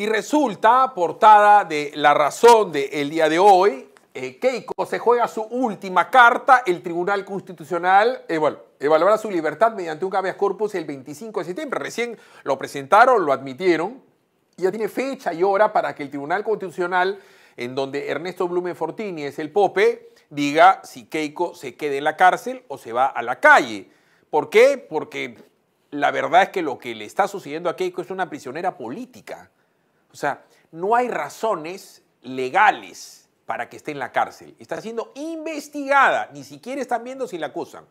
Y resulta, portada de La Razón del el día de hoy, eh, Keiko se juega su última carta, el Tribunal Constitucional eh, bueno, evaluará su libertad mediante un habeas corpus el 25 de septiembre. Recién lo presentaron, lo admitieron, y ya tiene fecha y hora para que el Tribunal Constitucional, en donde Ernesto Blume Fortini es el pope, diga si Keiko se quede en la cárcel o se va a la calle. ¿Por qué? Porque la verdad es que lo que le está sucediendo a Keiko es una prisionera política. O sea, no hay razones legales para que esté en la cárcel. Está siendo investigada, ni siquiera están viendo si la acusan.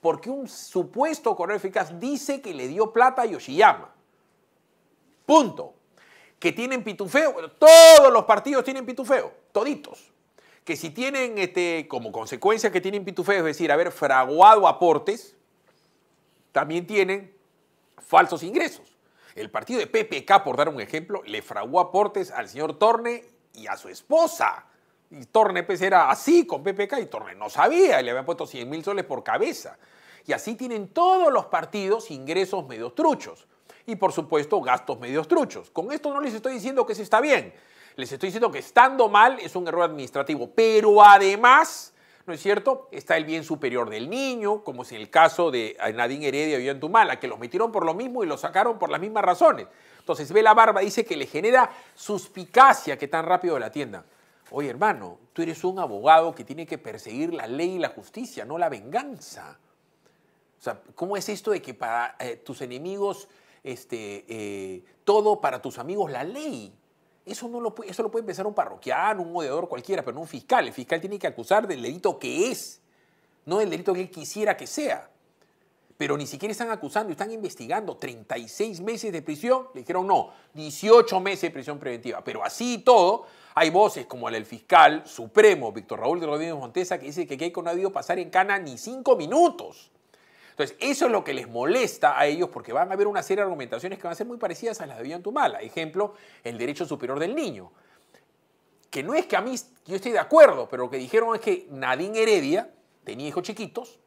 Porque un supuesto correo eficaz dice que le dio plata a Yoshiyama. Punto. Que tienen pitufeo. todos los partidos tienen pitufeo, toditos. Que si tienen este, como consecuencia que tienen pitufeo, es decir, haber fraguado aportes, también tienen falsos ingresos. El partido de PPK, por dar un ejemplo, le fraguó aportes al señor Torne y a su esposa. Y Torne pues, era así con PPK y Torne no sabía, y le habían puesto 100 mil soles por cabeza. Y así tienen todos los partidos ingresos medios truchos y por supuesto gastos medios truchos. Con esto no les estoy diciendo que se está bien, les estoy diciendo que estando mal es un error administrativo, pero además ¿no es cierto? Está el bien superior del niño, como es en el caso de eh, Nadine Heredia y Tumala, que los metieron por lo mismo y los sacaron por las mismas razones. Entonces ve la barba, dice que le genera suspicacia que tan rápido la tienda Oye, hermano, tú eres un abogado que tiene que perseguir la ley y la justicia, no la venganza. O sea, ¿cómo es esto de que para eh, tus enemigos, este, eh, todo para tus amigos la ley? Eso, no lo, eso lo puede pensar un parroquiano, un odiador cualquiera, pero no un fiscal. El fiscal tiene que acusar del delito que es, no del delito que él quisiera que sea. Pero ni siquiera están acusando, están investigando. 36 meses de prisión, le dijeron no, 18 meses de prisión preventiva. Pero así y todo, hay voces como la del fiscal supremo, Víctor Raúl de Rodríguez Montesa, que dice que Keiko no ha debido pasar en cana ni cinco minutos. Entonces, eso es lo que les molesta a ellos porque van a haber una serie de argumentaciones que van a ser muy parecidas a las de Tumala. Ejemplo, el derecho superior del niño. Que no es que a mí yo estoy de acuerdo, pero lo que dijeron es que Nadine Heredia tenía hijos chiquitos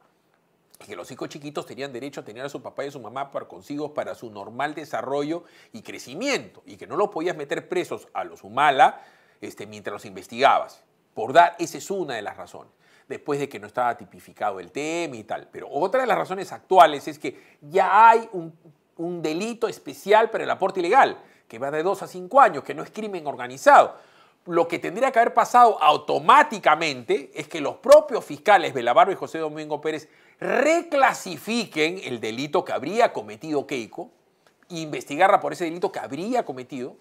y que los hijos chiquitos tenían derecho a tener a su papá y a su mamá para consigo para su normal desarrollo y crecimiento y que no los podías meter presos a los Humala este, mientras los investigabas. Por dar, esa es una de las razones después de que no estaba tipificado el tema y tal. Pero otra de las razones actuales es que ya hay un, delito especial para el aporte ilegal, que va de 2 a 5 años, que no es crimen organizado lo que tendría que haber pasado automáticamente es que los propios fiscales Belabarro y José Domingo Pérez reclasifiquen el delito que habría cometido Keiko, investigarla por ese delito que habría cometido,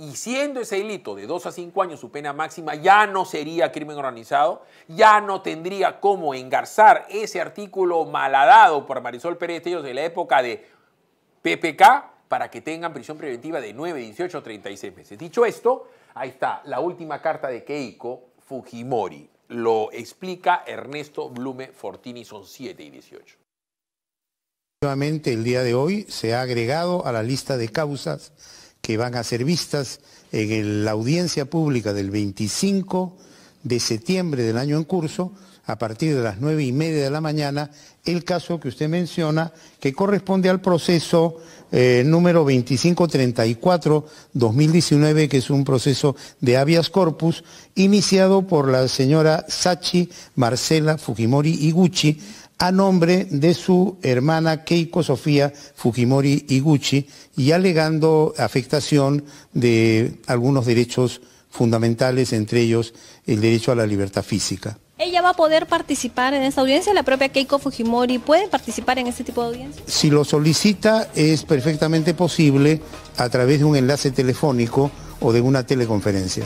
y siendo ese delito de 2 a 5 años su pena máxima, ya no sería crimen organizado, ya no tendría cómo engarzar ese artículo malhadado por Marisol Pérez ellos de la época de PPK para que tengan prisión preventiva de 9, 18, 36 meses. Dicho esto, ahí está la última carta de Keiko Fujimori. Lo explica Ernesto Blume Fortini, son 7 y 18. Nuevamente, el día de hoy se ha agregado a la lista de causas que van a ser vistas en la audiencia pública del 25 de septiembre del año en curso, a partir de las 9 y media de la mañana, el caso que usted menciona, que corresponde al proceso eh, número 2534-2019, que es un proceso de habeas corpus, iniciado por la señora Sachi Marcela Fujimori Iguchi, a nombre de su hermana Keiko Sofía Fujimori Iguchi y alegando afectación de algunos derechos fundamentales, entre ellos el derecho a la libertad física. ¿Ella va a poder participar en esta audiencia? ¿La propia Keiko Fujimori puede participar en este tipo de audiencia? Si lo solicita es perfectamente posible a través de un enlace telefónico o de una teleconferencia.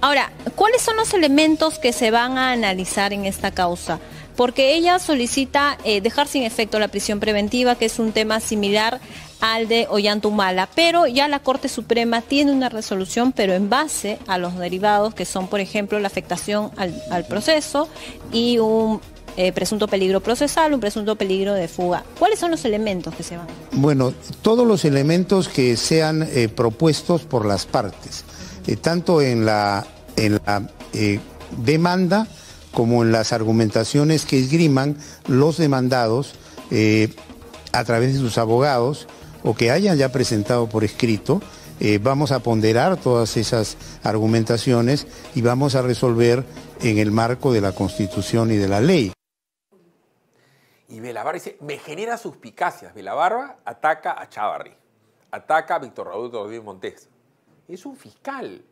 Ahora, ¿cuáles son los elementos que se van a analizar en esta causa? porque ella solicita eh, dejar sin efecto la prisión preventiva, que es un tema similar al de Ollantumala, pero ya la Corte Suprema tiene una resolución, pero en base a los derivados, que son, por ejemplo, la afectación al, proceso y un eh, presunto peligro procesal, un presunto peligro de fuga. ¿Cuáles son los elementos que se van? Bueno, todos los elementos que sean eh, propuestos por las partes, tanto en la, en la demanda como en las argumentaciones que esgriman los demandados eh, a través de sus abogados o que hayan ya presentado por escrito, eh, vamos a ponderar todas esas argumentaciones y vamos a resolver en el marco de la Constitución y de la ley. Y Velabarra dice, me genera suspicacias. Velabarra ataca a Chávarri, ataca a Víctor Raúl Rodríguez Montes. Es un fiscal.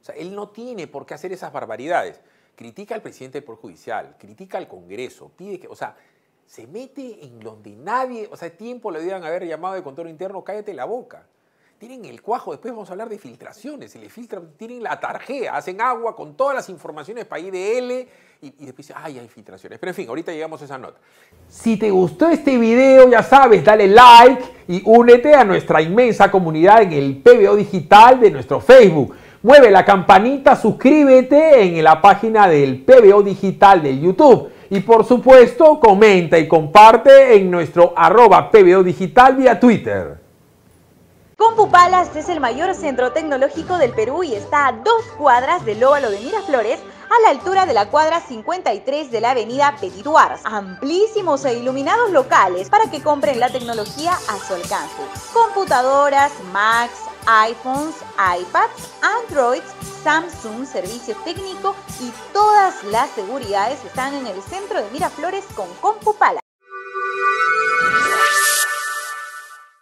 O sea, él no tiene por qué hacer esas barbaridades critica al presidente del Poder judicial, critica al Congreso, pide que, o sea, se mete en donde nadie, o sea, tiempo le debían haber llamado de control interno, cállate la boca. Tienen el cuajo, después vamos a hablar de filtraciones, se le filtran, tienen la tarjeta, hacen agua con todas las informaciones para IDL y, y después ay, hay filtraciones. Pero en fin, ahorita llegamos a esa nota. Si te gustó este video, ya sabes, dale like y únete a nuestra inmensa comunidad en el PBO digital de nuestro Facebook. Mueve la campanita, suscríbete en la página del PBO Digital de YouTube. Y por supuesto, comenta y comparte en nuestro arroba PBO Digital vía Twitter. Compupalas es el mayor centro tecnológico del Perú y está a dos cuadras del óvalo de Miraflores, a la altura de la cuadra 53 de la avenida Petituars. Amplísimos e iluminados locales para que compren la tecnología a su alcance. Computadoras, Macs, iPhones, iPads, Androids, Samsung, servicio técnico y todas las seguridades están en el centro de Miraflores con Compupala.